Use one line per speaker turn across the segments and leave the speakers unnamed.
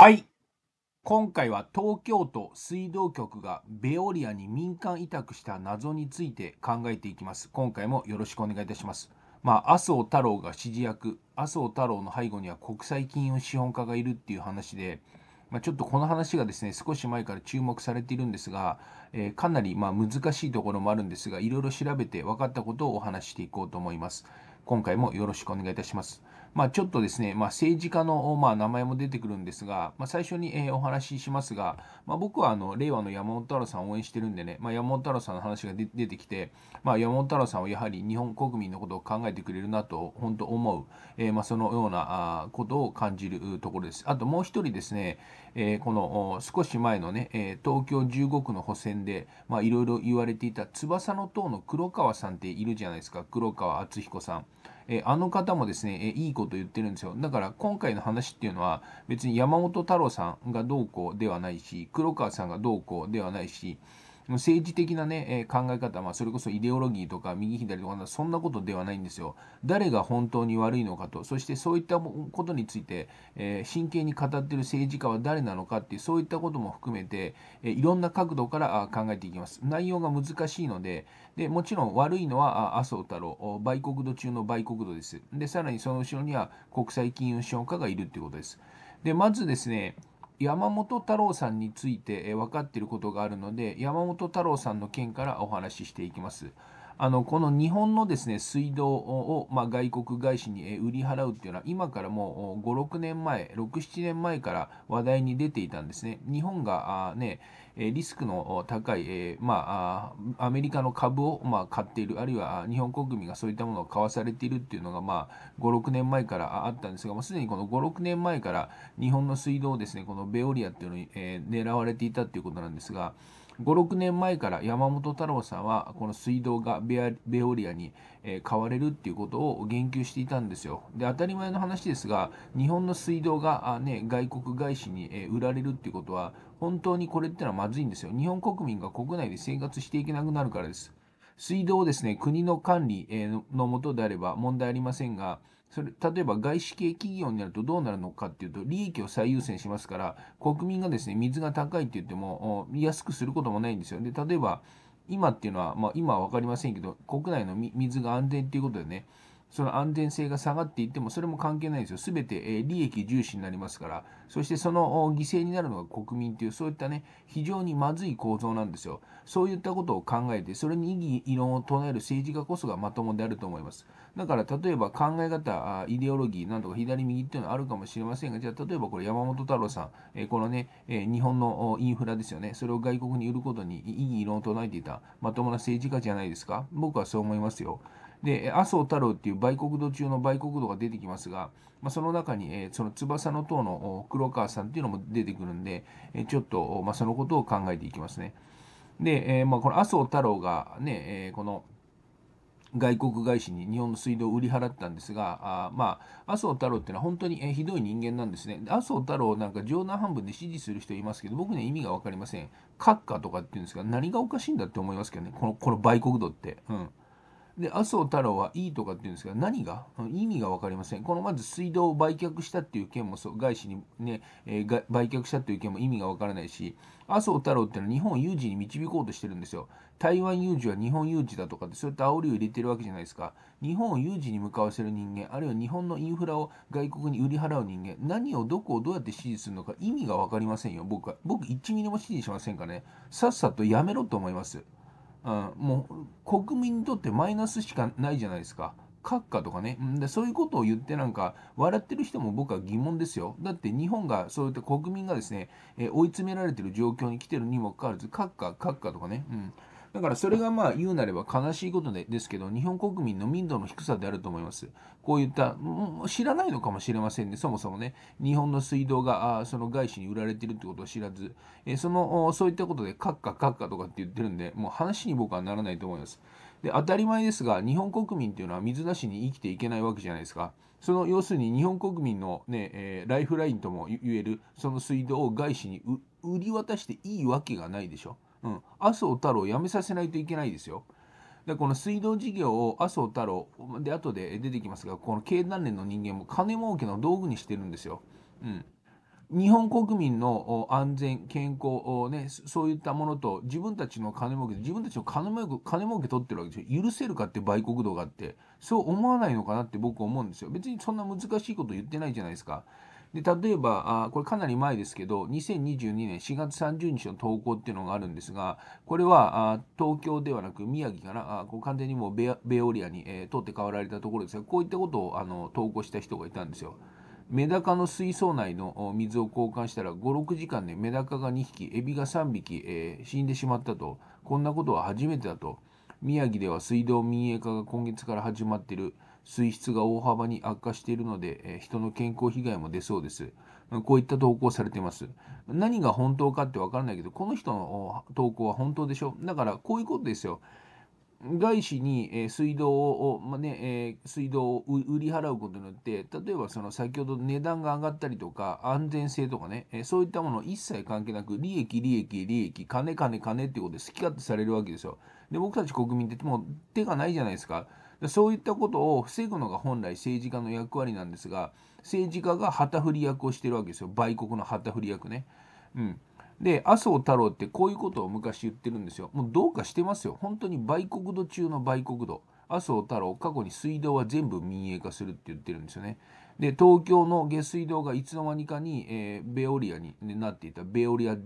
はい。今回は東京都水道局がベオリアに民間委託した謎について考えていきます。今回もよろしくお願いいたします。まあ、麻生太郎が指示役、麻生太郎の背後には国際金融資本家がいるっていう話で、まあ、ちょっとこの話がですね、少し前から注目されているんですが、えー、かなりまあ難しいところもあるんですが、いろいろ調べて分かったことをお話していこうと思います。今回もよろしくお願いいたします。まあ、ちょっとですね、まあ、政治家の、まあ、名前も出てくるんですが、まあ、最初に、えー、お話ししますが、まあ、僕はあの令和の山本太郎さんを応援してるんでね、まあ、山本太郎さんの話が出てきて、まあ、山本太郎さんはやはり日本国民のことを考えてくれるなと本当思う、えーまあ、そのようなあことを感じるところです。あともう一人ですね、えー、この少し前のね、えー、東京15区の補選でいろいろ言われていた翼の党の黒川さんっているじゃないですか黒川敦彦さん。えあの方もですね、えいいこと言ってるんですよ。だから今回の話っていうのは、別に山本太郎さんがどうこうではないし、黒川さんがどうこうではないし、政治的なね、え考え方、まあ、それこそイデオロギーとか右左とか、そんなことではないんですよ。誰が本当に悪いのかと、そしてそういったことについて、え真剣に語ってる政治家は誰なのかっていう、そういったことも含めて、えいろんな角度から考えていきます。内容が難しいので、でもちろん悪いのは麻生太郎、売国土中の売国土です。で、さらにその後ろには国際金融資本家がいるということです。で、まずですね、山本太郎さんについて分かっていることがあるので山本太郎さんの件からお話ししていきます。あのこの日本のですね水道を、まあ、外国外資に売り払うっていうのは今からもう56年前67年前から話題に出ていたんですね日本があねリスクの高い、えまあ、アメリカの株を、まあ、買っているあるいは日本国民がそういったものを買わされているっていうのが、まあ、56年前からあったんですが、まあ、すでにこの56年前から日本の水道をですねこのベオリアっていうのに、え狙われていたということなんですが。56年前から山本太郎さんはこの水道がベオリアに、え買われるっていうことを言及していたんですよで当たり前の話ですが日本の水道があ、ね、外国外資に、え売られるっていうことは本当にこれってのはまずいんですよ日本国民が国内で生活していけなくなるからです水道をですね国の管理のもとであれば問題ありませんがそれ例えば外資系企業になるとどうなるのかっていうと、利益を最優先しますから、国民がですね、水が高いって言っても、安くすることもないんですよ。で、例えば、今っていうのは、まあ、今は分かりませんけど、国内の水が安全っていうことでね、その安全性が下がっていっても、それも関係ないですよ。すべて、え利益重視になりますから、そしてその犠牲になるのが国民という、そういったね、非常にまずい構造なんですよ。そういったことを考えて、それに異議異論を唱える政治家こそがまともであると思います。だから、例えば考え方、イデオロギー、なんとか左右っていうのはあるかもしれませんが、じゃあ、例えばこれ山本太郎さん、えこのね、え日本のインフラですよね。それを外国に売ることに異議異論を唱えていた、まともな政治家じゃないですか。僕はそう思いますよ。で、麻生太郎っていう売国土中の売国土が出てきますが、まあ、その中に、えー、その翼の塔の黒川さんっていうのも出てくるんで、えちょっと、まあ、そのことを考えていきますね。で、えー、まあ、この麻生太郎がね、えー、この外国外資に日本の水道を売り払ったんですが、あまあ、麻生太郎っていうのは本当に、えひどい人間なんですね。麻生太郎なんか冗談半分で支持する人いますけど、僕には意味が分かりません。閣下とかっていうんですが、何がおかしいんだって思いますけどね、この、この売国土って。うん。で麻生太郎はいいとかって言うんですが何が意味が分かりませんこのまず水道を売却したっていう件もそう外資にね、えー、売却したっていう件も意味が分からないし麻生太郎っていうのは日本有事に導こうとしてるんですよ台湾有事は日本有事だとかってそういった煽りを入れてるわけじゃないですか日本を有事に向かわせる人間あるいは日本のインフラを外国に売り払う人間何をどこをどうやって支持するのか意味が分かりませんよ僕は僕1ミリも支持しませんかねさっさとやめろと思いますもう国民にとってマイナスしかないじゃないですか。閣下とかねでそういうことを言ってなんか笑ってる人も僕は疑問ですよだって日本がそうやって国民がですね、えー、追い詰められてる状況に来てるにもかかわらず閣下閣下とかね、うん、だからそれがまあ言うなれば悲しいことでですけど、日本国民の民度の低さであると思います。こういった、知らないのかもしれませんね、そもそもね、日本の水道があその外資に売られてるってことを知らず、えそのそういったことで、カッカカッカとかって言ってるんで、もう話に僕はならないと思います。で当たり前ですが、日本国民というのは水なしに生きていけないわけじゃないですか。その要するに日本国民のね、ねえー、ライフラインとも言える、その水道を外資に売り渡していいわけがないでしょ。うん、麻生太郎を辞めさせないといけないですよ。でこの水道事業を麻生太郎で後で出てきますがこの経団連の人間も金儲けの道具にしてるんですよ。うん、日本国民の安全、健康、を、ね、そういったものと自分たちの金儲け、自分たちの金儲け金儲け取ってるわけですよ。許せるかって売国道があって、そう思わないのかなって僕思うんですよ。別にそんな難しいこと言ってないじゃないですか。で例えばあこれかなり前ですけど2022年4月30日の投稿っていうのがあるんですがこれはあ東京ではなく宮城かなあこう完全にもうベオリアに、えー、取って代わられたところですがこういったことをあの投稿した人がいたんですよ。メダカの水槽内の水を交換したら56時間でメダカが2匹エビが3匹、えー、死んでしまったとこんなことは初めてだと宮城では水道民営化が今月から始まっている。水質が大幅に悪化しているので、え人の健康被害も出そうです。こういった投稿されてます。何が本当かってわからないけど、この人の投稿は本当でしょ。だから、こういうことですよ。外資に水道を、まあ、ね、水道を売り払うことによって、例えばその先ほど値段が上がったりとか、安全性とかね、そういったもの一切関係なく、利益、利益、利益、金、金、金っていうことで好き勝手されるわけですよ。で、僕たち国民ってもう手がないじゃないですか。そういったことを防ぐのが本来政治家の役割なんですが政治家が旗振り役をしてるわけですよ売国の旗振り役ね。うん、で麻生太郎ってこういうことを昔言ってるんですよ。もうどうかしてますよ。本当に売国度中の売国度。麻生太郎過去に水道は全部民営化するって言ってるんですよね。で東京の下水道がいつの間にかに、えー、ベオリアになっていたベオリア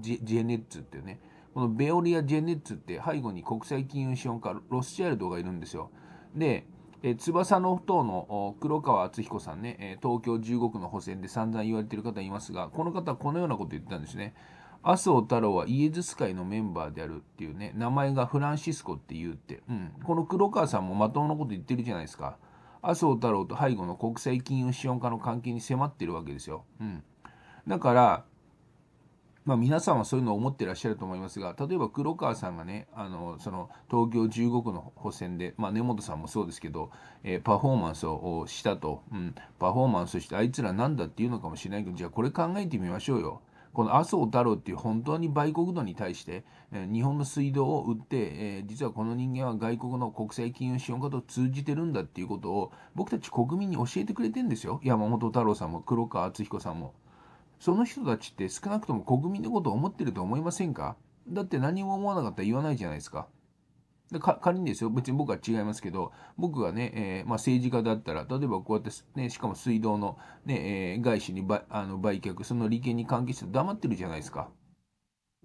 ジェネッツっていうねこのベオリア・ジェネッツって背後に国際金融資本家ロスチャイルドがいるんですよ。で、え翼の塔の黒川敦彦さんね、え東京15区の補選で散々言われてる方いますが、この方はこのようなこと言ってたんですね。麻生太郎はイエズス会のメンバーであるっていうね、名前がフランシスコって言うって、うん、この黒川さんもまともなこと言ってるじゃないですか。麻生太郎と背後の国際金融資本家の関係に迫ってるわけですよ。うん、だから、まあ、皆さんはそういうのを思ってらっしゃると思いますが例えば黒川さんがねあのその東京15区の補選で、まあ、根本さんもそうですけど、えー、パフォーマンスをしたと、うん、パフォーマンスしてあいつらなんだっていうのかもしれないけどじゃあこれ考えてみましょうよ。この麻生太郎っていう本当に売国奴に対して、えー、日本の水道を売って、えー、実はこの人間は外国の国際金融資本家と通じてるんだっていうことを僕たち国民に教えてくれてんですよ山本太郎さんも黒川敦彦さんも。その人たちって少なくとも国民のことを思ってると思いませんかだって何も思わなかったら言わないじゃないですか。で仮にですよ、別に僕は違いますけど、僕がね、えー、まあ、政治家だったら、例えばこうやって、ね、しかも水道のね、ねえー、外資に売あの売却、その利権に関係して黙ってるじゃないですか。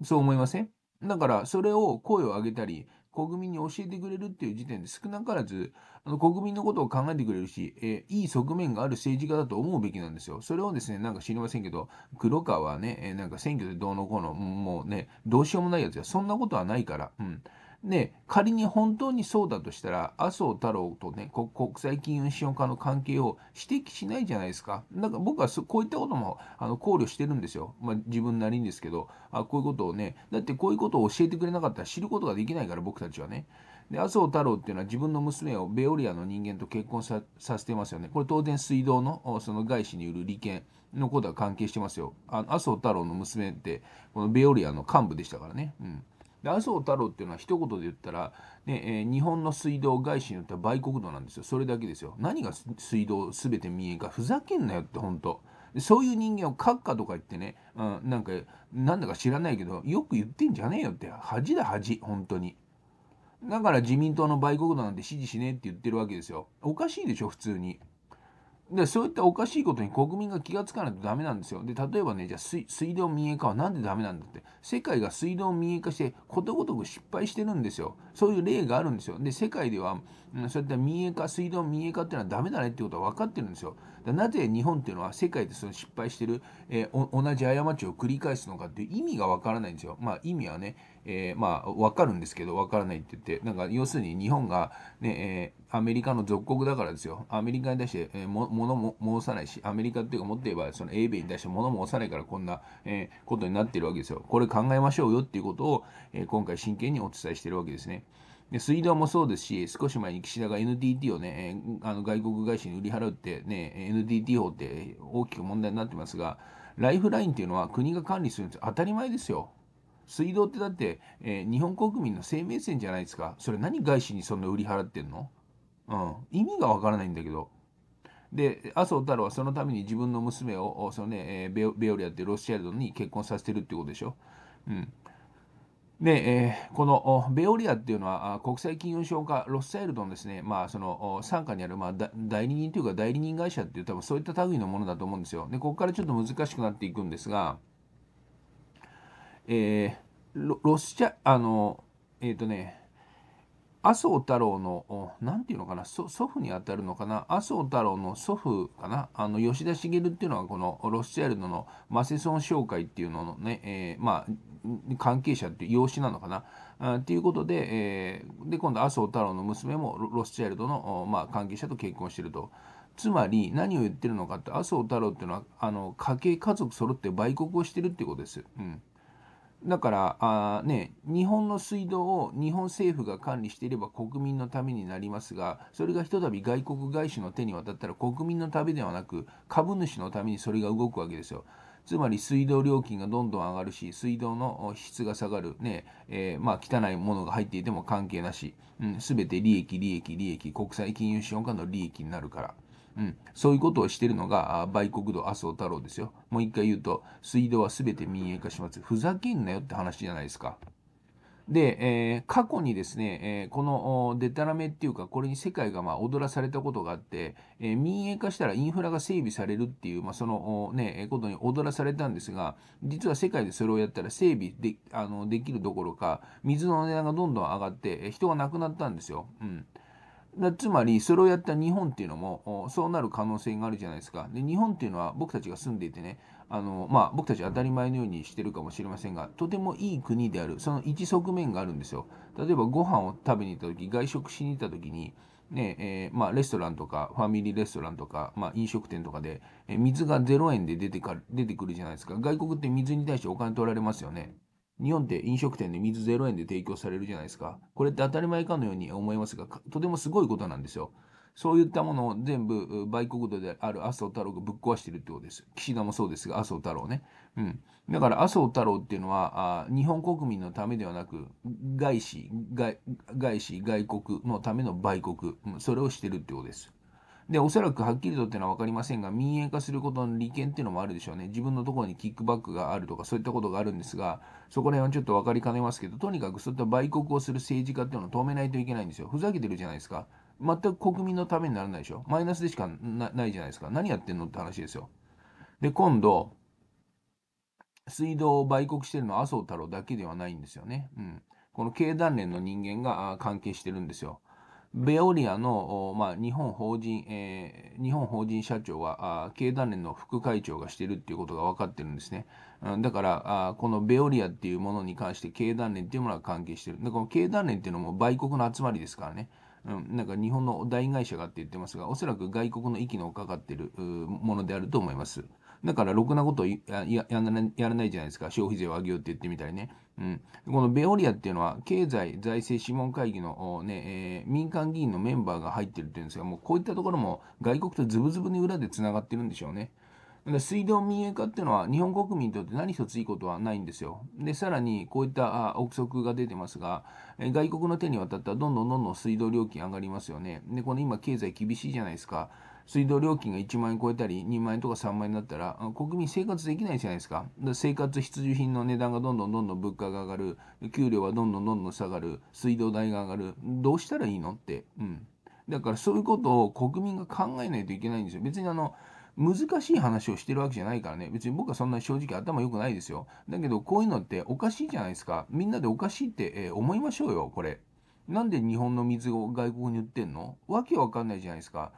そう思いませんだから、それを声を上げたり、国民に教えてくれるっていう時点で少なからず、あの国民のことを考えてくれるし、えー、いい側面がある政治家だと思うべきなんですよ。それをですね、なんか知りませんけど、黒川はね、えー、なんか選挙でどうのこうの、もうね、どうしようもないやつや、そんなことはないから、うん。で仮に本当にそうだとしたら麻生太郎と、ね、国際金融資本家の関係を指摘しないじゃないですか。んか僕はこういったこともあの考慮してるんですよ、まあ、自分なりにですけどあこういうことをねだってこういうことを教えてくれなかったら知ることができないから僕たちはね。で麻生太郎っていうのは自分の娘をベオリアの人間と結婚させてますよね。これ当然水道のその外資による利権のことは関係してますよ。あの麻生太郎の娘ってこのベオリアの幹部でしたからね。うんで麻生太郎っていうのは一言で言ったら、ねえー、日本の水道外資によっては売国度なんですよそれだけですよ何が水道全て民営化ふざけんなよって本当そういう人間を閣下とか言ってね、うん、なんかなんだか知らないけどよく言ってんじゃねえよって恥だ恥本当にだから自民党の売国度なんて支持しねえって言ってるわけですよおかしいでしょ普通に。でそういったおかしいことに国民が気がつかないとダメなんですよ。で例えばねじゃあ水道民営化は何でダメなんだって世界が水道民営化してことごとく失敗してるんですよ。そういう例があるんですよ。で世界ではうん、そういっ民営化、水道民営化っていうのはダメだねってことは分かってるんですよ。なぜ日本っていうのは世界でその失敗してる、えー、同じ過ちを繰り返すのかっていう意味が分からないんですよ。まあ意味はね、えー、まあ分かるんですけど分からないって言って、なんか要するに日本がね、えー、アメリカの属国だからですよ。アメリカに対して、えー、も物も申さないし、アメリカっていうかもっと言えばその英米に対して物も申さないからこんな、えー、ことになってるわけですよ。これ考えましょうよっていうことを、えー、今回真剣にお伝えしてるわけですね。水道もそうですし、少し前に岸田が NTT をね、あの外国会社に売り払うってね、NTT 法って大きく問題になってますが、ライフラインっていうのは国が管理するんです。当たり前ですよ。水道ってだって、えー、日本国民の生命線じゃないですか。それ何外資にそんな売り払ってんのうん。意味がわからないんだけど。で麻生太郎はそのために自分の娘をそのね、えー、ベオリアってロスチャルドに結婚させてるってことでしょ。うん、で、えー、このベオリアっていうのは国際金融商家ロスサイルドのですね、まあ、その傘下にある、まあ、代理人というか代理人会社っていう多分そういった類のものだと思うんですよ。で、ここからちょっと難しくなっていくんですが、えー、ロロスチャ、あの、えっ、ー、とね、麻生太郎の、何ていうのかな、祖父にあたるのかな、麻生太郎の祖父かな、あの吉田茂っていうのは、このロスチャイルドのマセソン商会っていうののね、えー、まあ、関係者っていう養子なのかな。あっていうことで、えー、で今度、麻生太郎の娘もロスチャイルドの、まあ、関係者と結婚してると。つまり何を言ってるのかって麻生太郎っていうのはあの家計家族揃って売国をしてるっていうことです。うんだからあ、ね、日本の水道を日本政府が管理していれば国民のためになりますが、それがひとたび外国外資の手に渡ったら国民のためではなく、株主のためにそれが動くわけですよ。つまり水道料金がどんどん上がるし、水道の質が下がる、ねえー、まあ、汚いものが入っていても関係なし、す、うん、べ、て利益、利益、利益、国際金融資本家の利益になるから。うん、そういうことをしているのが売国道麻生太郎ですよ。もう一回言うと、水道は全て民営化します。ふざけんなよって話じゃないですか。で、えー、過去にですね、えー、このでたらめっていうか、これに世界がまあ踊らされたことがあって、えー、民営化したらインフラが整備されるっていう、まあ、そのね、ことに踊らされたんですが、実は世界でそれをやったら整備であのできるどころか、水の値段がどんどん上がって、人が亡くなったんですよ。うんつまり、それをやった日本っていうのも、そうなる可能性があるじゃないですか。で、日本っていうのは僕たちが住んでいてね、あのまあ、僕たち当たり前のようにしてるかもしれませんが、とてもいい国である、その一側面があるんですよ。例えば、ご飯を食べに行った時、外食しに行った時に、ねえー、まあ、レストランとかファミリーレストランとか、まあ、飲食店とかで、えー、水が0円で出てか出てくるじゃないですか外国って水に対してお金取られますよね日本って飲食店で水0円で提供されるじゃないですか。これって当たり前かのように思いますが、とてもすごいことなんですよ。そういったものを全部、売国土である麻生太郎がぶっ壊してるってことです。岸田もそうですが、麻生太郎ね。うん。だから麻生太郎っていうのは、あ日本国民のためではなく、外資、外、外資、外国のための売国、うん、それをしてるってことです。で、おそらくはっきりとっていうのは分かりませんが、民営化することの利権っていうのもあるでしょうね。自分のところにキックバックがあるとか、そういったことがあるんですが、そこら辺はちょっと分かりかねますけど、とにかくそういった売国をする政治家っていうのを止めないといけないんですよ。ふざけてるじゃないですか。全く国民のためにならないでしょ。マイナスでしかないじゃないですか。何やってんのって話ですよ。で、今度、水道を売国してるのは麻生太郎だけではないんですよね。うん。この経団連の人間が関係してるんですよ。ベオリアの、まあ、日本法人、えー、日本法人社長は、あ経団連の副会長がしてるっていうことが分かってるんですね。うん、だから、あこのベオリアっていうものに関して経団連っていうものが関係してる。で、この経団連っていうのも売国の集まりですからね。うん、なんか日本の大会社がって言ってますが、おそらく外国の息のかかってるものであると思います。だから、ろくなことややらないじゃないですか。消費税を上げようって言ってみたりね。うん、このベオリアっていうのは経済財政諮問会議の、ねえー、民間議員のメンバーが入ってるっていうんですがもうこういったところも外国とズブズブに裏でつながってるんでしょうね。水道民営化っていうのは日本国民にとって何一ついいことはないんですよ。で、さらにこういった憶測が出てますが、外国の手に渡ったらどんどんどんどん水道料金上がりますよね。で、この今経済厳しいじゃないですか。水道料金が1万円超えたり、2万円とか3万円になったら、国民生活できないじゃないですか。か生活必需品の値段がどんどんどんどん物価が上がる、給料はどんどんどんどん下がる、水道代が上がる、どうしたらいいのって。うん。だからそういうことを国民が考えないといけないんですよ。別にあの、難しい話をしてるわけじゃないからね。別に僕はそんな正直頭良くないですよ。だけど、こういうのっておかしいじゃないですか。みんなでおかしいって、えー、思いましょうよ、これ。なんで日本の水を外国に売ってんのわけわかんないじゃないですか。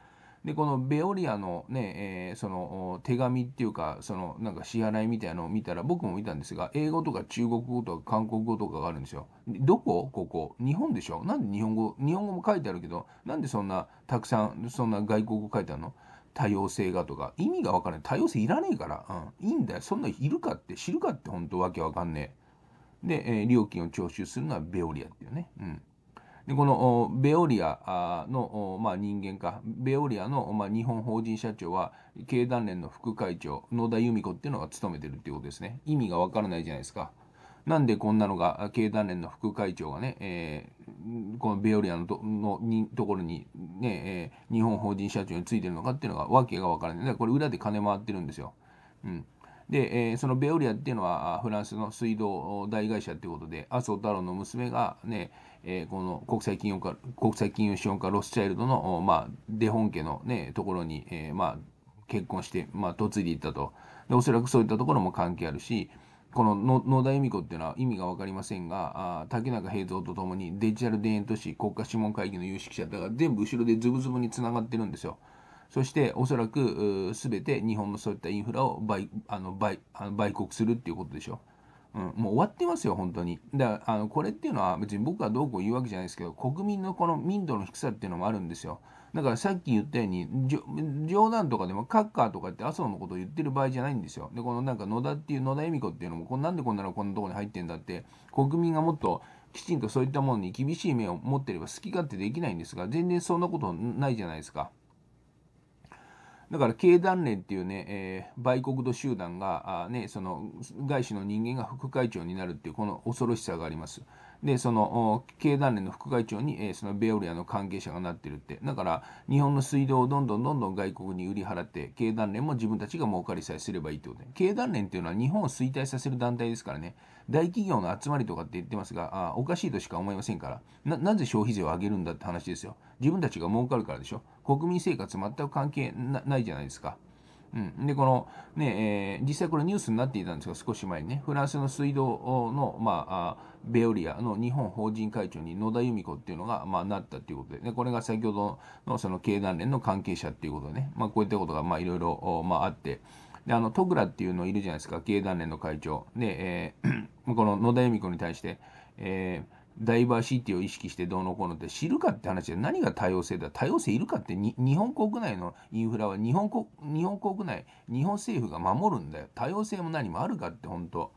でこのベオリアのね、えー、その手紙っていうかそのなんか支払いみたいなのを見たら僕も見たんですが英語とか中国語とか韓国語とかがあるんですよ。どこここ日本でしょなんで日本語日本語も書いてあるけどなんでそんなたくさんそんな外国語書いてあるの多様性がとか意味が分からない多様性いらねえから、うん、いいんだよそんないるかって知るかって本当わけわかんねえ。で、えー、料金を徴収するのはベオリアっていうね。うんでこのベオリアの、まあ、人間か、ベオリアの、まあ、日本法人社長は経団連の副会長野田由美子っていうのが務めてるっていうことですね意味がわからないじゃないですかなんでこんなのが経団連の副会長がね、えー、このベオリアのとのにところにね、えー、日本法人社長についてるのかっていうのがわけがわからない。だからこれ裏で金回ってるんですよ。うん。で、えー、そのベオリアっていうのはフランスの水道大会社っていうことで、麻生太郎の娘がね、えー、この国際金融化、国際金融資本家ロスチャイルドの、まあ、デン家のね、ところに、えー、まあ、結婚して、まあ、嫁いでいったと。で、おそらくそういったところも関係あるし、この野田由美子っていうのは意味が分かりませんが、あ竹中平蔵とともにデジタル田園都市国家諮問会議の有識者、だから全部後ろでズブズブにつながってるんですよ。そしておそらく全て日本のそういったインフラを売あの売あの売国するっていうことでしょう。うん、もう終わってますよ、本当に。だからあのこれっていうのは別に僕はどうこう言うわけじゃないですけど、国民のこの民度の低さっていうのもあるんですよ。だからさっき言ったように、冗談とかでもカッカーとかって麻生のことを言ってる場合じゃないんですよ。で、このなんか野田っていう野田恵美子っていうのも、こなんでこんなのこんなとこに入ってんだって、国民がもっときちんとそういったものに厳しい目を持ってれば好き勝手できないんですが、全然そんなことないじゃないですか。だから経団連っていうね、えー、売国土集団があ、ね、その外資の人間が副会長になるっていうこの恐ろしさがあります。でその経団連の副会長に、えー、そのベオリアの関係者がなってるってだから日本の水道をどんどんどんどん外国に売り払って経団連も自分たちが儲かりさえすればいいってことで経団連っていうのは日本を衰退させる団体ですからね大企業の集まりとかって言ってますがあおかしいとしか思いませんからなぜ消費税を上げるんだって話ですよ自分たちが儲かるからでしょ国民生活全く関係ないじゃないですかうん、で、この、ねえー、実際これニュースになっていたんですが、少し前にね、フランスの水道の、まあ、ベオリアの日本法人会長に野田由美子っていうのが、まあ、なったということで、ね、これが先ほどのその経団連の関係者っていうことでね、まあ、こういったことが、まあ、いろいろ、まあ、って、で、あの、戸倉っていうのいるじゃないですか、経団連の会長。で、えー、この野田由美子に対して、えーダイバーシティを意識してどうのこうのって知るかって話で何が多様性だ多様性いるかって日本国内のインフラは日本国日本国内日本政府が守るんだよ多様性も何もあるかって本当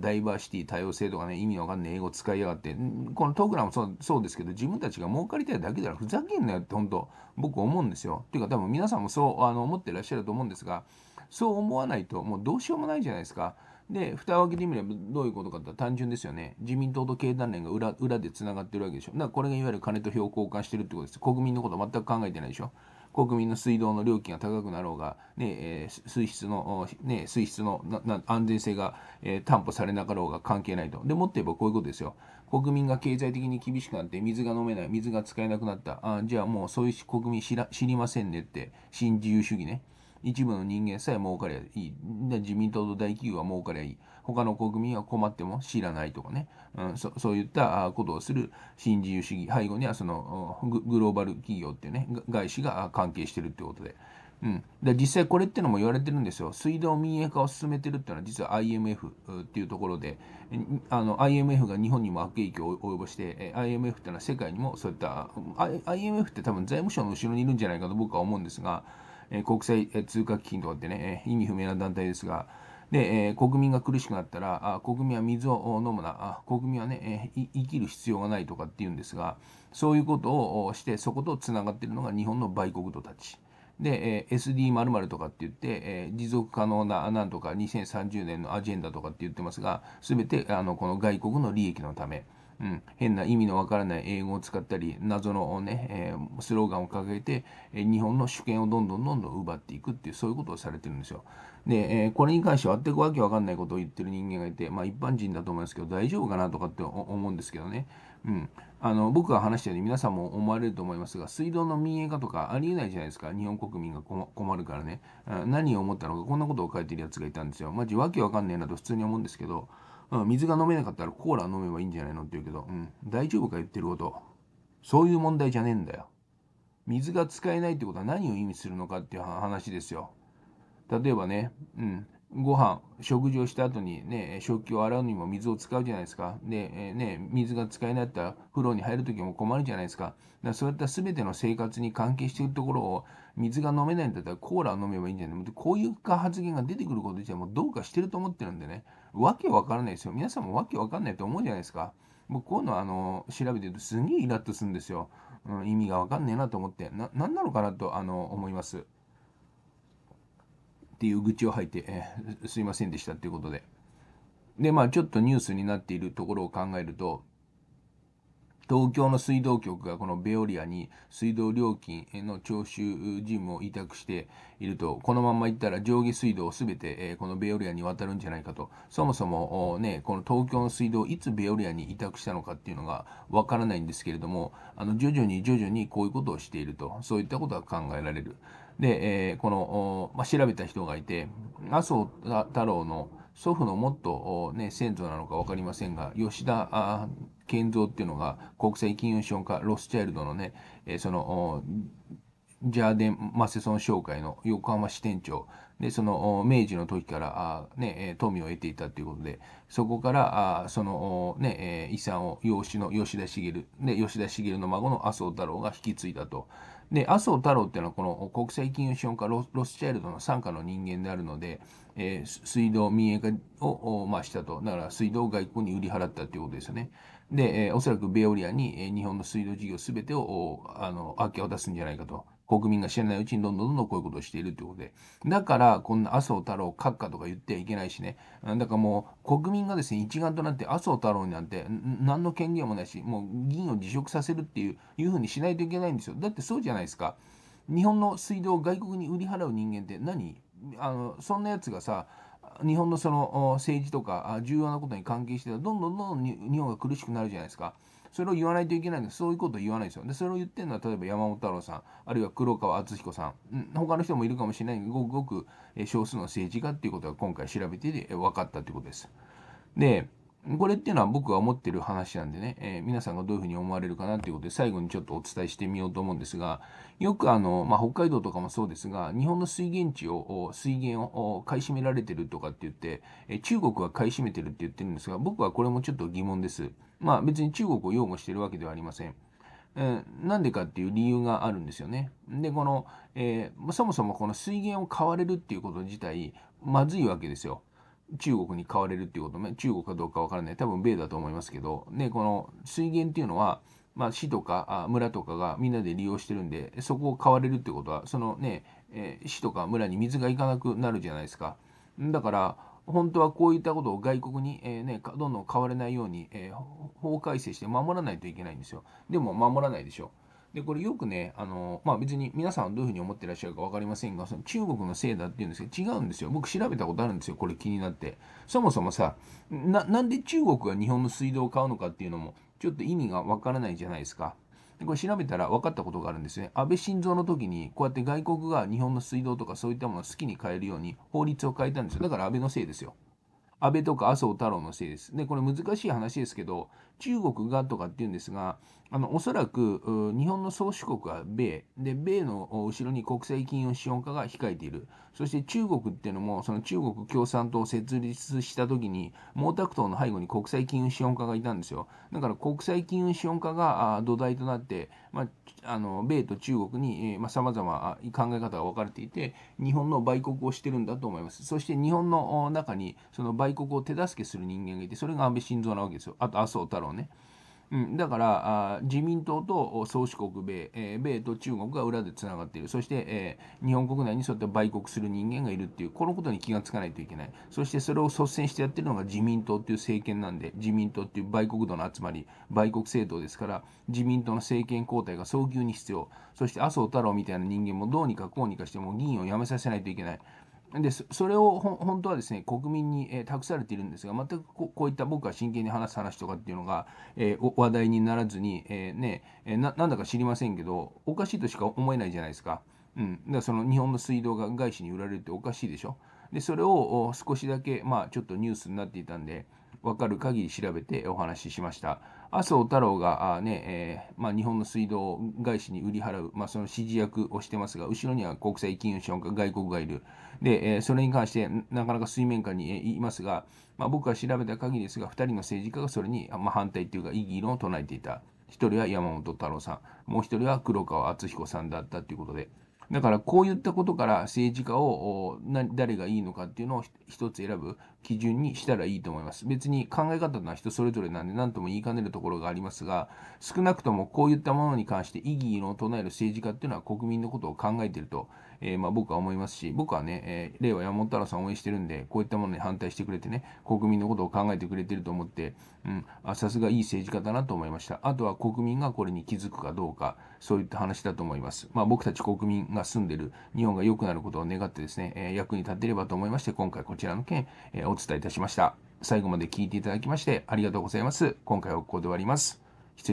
ダイバーシティ多様性とかね意味わかんない英語使いやがってこのトークラもそうそうですけど自分たちが儲かりたいだけだらふざけんなよって本当僕思うんですよ。っていうか多分皆さんもそうあの思ってらっしゃると思うんですがそう思わないともうどうしようもないじゃないですか。で、蓋を開けてみればどういうことかって単純ですよね。自民党と経団連が裏裏でつながってるわけでしょ。だからこれがいわゆる金と票を交換してるってことです。国民のこと全く考えてないでしょ。国民の水道の料金が高くなろうが、ねえー、水質の,、ね、水質の安全性が、えー、担保されなかろうが関係ないと。でもっと言えばこういうことですよ。国民が経済的に厳しくなって水が飲めない、水が使えなくなった。あじゃあもうそういう国民知ら知りませんねって、新自由主義ね。一部の人間さえ儲かりゃいい。自民党と大企業は儲かりゃいい。他の国民は困っても知らないとかね。うん、そそういったことをする新自由主義。背後にはそのグローバル企業ってね、外資が関係してるってことで。うん、で実際これってのも言われてるんですよ。水道民営化を進めてるっていうのは実は IMF っていうところで、あの IMF が日本にも悪影響を及ぼして、IMF っていうのは世界にもそういった、IMF って多分財務省の後ろにいるんじゃないかと僕は思うんですが、え国際通貨基金とかってね、意味不明な団体ですが、で、え国民が苦しくなったら、あ国民は水を飲むな、あ国民はね、え生きる必要がないとかっていうんですが、そういうことをして、そことつながっているのが日本の売国奴たち。で、え SD○○ とかって言って、え持続可能な、なんとか2030年のアジェンダとかって言ってますが、すべてあのこの外国の利益のため。うん、変な意味のわからない英語を使ったり謎のね、えー、スローガンを掲げて、え日本の主権をどんどんどんどん奪っていくっていうそういうことをされてるんですよ。で、えー、これに関しては全くわけわかんないことを言ってる人間がいて、まあ、一般人だと思いますけど大丈夫かなとかって思うんですけどね。うん、あの僕が話したように皆さんも思われると思いますが水道の民営化とかありえないじゃないですか日本国民が困るからね何を思ったのかこんなことを書いてるやつがいたんですよマジわけわかんねえなと普通に思うんですけどうん、水が飲めなかったらコーラ飲めばいいんじゃないのって言うけど、うん、大丈夫か言ってること。そういう問題じゃねえんだよ。水が使えないってことは何を意味するのかっていう話ですよ。例えばね、うん、ご飯、食事をした後にね、食器を洗うにも水を使うじゃないですか。で、えー、ね、水が使えないったら風呂に入る時も困るじゃないですか。だそういった全ての生活に関係しているところを、水が飲めないんだったらコーラを飲めばいいんじゃないのこういう発言が出てくること自体もどうかしてると思ってるんでね。わけわからないですよ。皆さんもわけわかんないと思うじゃないですか。僕、こういうのあの調べてるとすげえイラッとするんですよ。うん、意味がわかんねえなと思って、な、なんなのかなとあの思います。っていう愚痴を吐いて、えー、すいませんでしたということで。で、まあ、ちょっとニュースになっているところを考えると、東京の水道局がこのベオリアに水道料金の徴収事務を委託していると、このままいったら上下水道すべてこのベオリアに渡るんじゃないかと、そもそもね、この東京の水道をいつベオリアに委託したのかっていうのがわからないんですけれども、あの徐々に徐々にこういうことをしていると、そういったことが考えられる。で、えこの、まあ、調べた人がいて、麻生太郎の祖父のもっと、ね、先祖なのか分かりませんが、吉田健三っていうのが国際金融資本家ロスチャイルドのね、えその、ジャーデン・マセソン商会の横浜支店長でその明治の時からあ、ね、富を得ていたということでそこからあその、ね、遺産を養子の吉田茂ね、吉田茂の孫の麻生太郎が引き継いだとで、麻生太郎っていうのは、この国際金融資本家ロスチャイルドの傘下の人間であるので、えー、水道民営化を、まあ、したと。だから水道を外国に売り払ったということですよね。で、えー、おそらくベオリアに、えー、日本の水道事業すべてを、あの、明け渡すんじゃないかと国民が知らないうちにどんどんどんどんこういうことをしているということで。だから、こんな麻生太郎閣下とか言ってはいけないしね。だからもう、国民がですね、一丸となって麻生太郎になんて、何の権限もないし、もう議員を辞職させるっていう、いうふうにしないといけないんですよ。だってそうじゃないですか。日本の水道を外国に売り払う人間って何あの、そんなやつがさ、日本のその政治とか重要なことに関係してたらどんどんどんどん日本が苦しくなるじゃないですか。それを言わないといけないんですそういうこと言わないですよでそれを言ってるのは例えば山本太郎さんあるいは黒川敦彦さん、ん、他の人もいるかもしれないごくごく少数の政治家っていうことが今回調べてで分かったということです。でこれっていうのは僕が思ってる話なんでね、えー、皆さんがどういうふうに思われるかなっていうことで最後にちょっとお伝えしてみようと思うんですが、よくあの、まあ、北海道とかもそうですが、日本の水源地を、水源を買い占められてるとかって言って、中国は買い占めてるって言ってるんですが、僕はこれもちょっと疑問です。まあ別に中国を擁護してるわけではありません。えー、なんでかっていう理由があるんですよね。で、この、えー、そもそもこの水源を買われるっていうこと自体、まずいわけですよ。中国に買われるっていうことね、中国かどうかわからない、多分米だと思いますけど、ね、この水源っていうのは、まあ、市とか村とかがみんなで利用してるんで、そこを買われるってことは、そのね、えー、市とか村に水がいかなくなるじゃないですか。だから、本当はこういったことを外国に、えー、ね、どんどん買われないように、えー、法改正して守らないといけないんですよ。でも守らないでしょ。で、これよくね、あの、まあ、別に皆さんどういうふうに思ってらっしゃるか分かりませんが、その中国のせいだっていうんですけど、違うんですよ。僕調べたことあるんですよ。これ気になって。そもそもさ、な、なんで中国が日本の水道を買うのかっていうのも、ちょっと意味が分からないじゃないですか。でこれ調べたら分かったことがあるんですね。安倍晋三の時に、こうやって外国が日本の水道とかそういったものを好きに変えるように法律を変えたんですよ。だから安倍のせいですよ。安倍とか麻生太郎のせいです。で、これ難しい話ですけど、中国がとかっていうんですが、あのおそらく日本の宗主国は米で米の後ろに国際金融資本家が控えているそして中国っていうのもその中国共産党を設立した時に毛沢東の背後に国際金融資本家がいたんですよだから国際金融資本家が土台となって、まあ、あの米と中国にさまざ、ま考え方が分かれていて日本の売国をしてるんだと思いますそして日本の中にその売国を手助けする人間がいてそれが安倍晋三なわけですよあと麻生太郎ね。うん、だからあ自民党と宗主国米、えー、米と中国が裏でつながっている、そして、えー、日本国内にそうやって売国する人間がいるっていう、このことに気がつかないといけない、そしてそれを率先してやってるのが自民党っていう政権なんで、自民党っていう売国度の集まり、売国政党ですから、自民党の政権交代が早急に必要、そして麻生太郎みたいな人間もどうにかこうにかしても議員を辞めさせないといけない。でそれを本当はですね国民に、えー、託されているんですが全くこういった僕が真剣に話す話とかっていうのが、えー、話題にならずに、えー、ねななんだか知りませんけどおかしいとしか思えないじゃないですか,、うん、だその日本の水道が外資に売られるっておかしいでしょでそれを少しだけ、まあ、ちょっとニュースになっていたんで分かる限り調べてお話ししました。麻生太郎がね、えー、まあ、日本の水道外資に売り払う、まあ、その指示役をしてますが、後ろには国際金融資本家、外国がいる。で、えー、それに関してなかなか水面下に、えー、いますが、まあ、僕が調べた限りですが、2人の政治家がそれに、まあ、反対というか異議論を唱えていた。1人は山本太郎さん、もう1人は黒川敦彦さんだったということで。だからこういったことから政治家を誰がいいのかっていうのを一つ選ぶ、基準にしたらいいと思います。別に考え方のは人それぞれなんで何とも言いかねるところがありますが、少なくともこういったものに関して異議を唱える政治家っていうのは国民のことを考えていると、えー、まあ、僕は思いますし、僕はね、えー、令和山本太郎さんを応援してるんで、こういったものに反対してくれてね、国民のことを考えてくれてると思って、うん、あさすがいい政治家だなと思いました。あとは国民がこれに気づくかどうか、そういった話だと思います。まあ、僕たち国民が住んでる日本が良くなることを願ってですね、えー、役に立てればと思いまして、今回こちらの件、えーお伝えいたしました。最後まで聞いていただきましてありがとうございます。今回はここで終わります。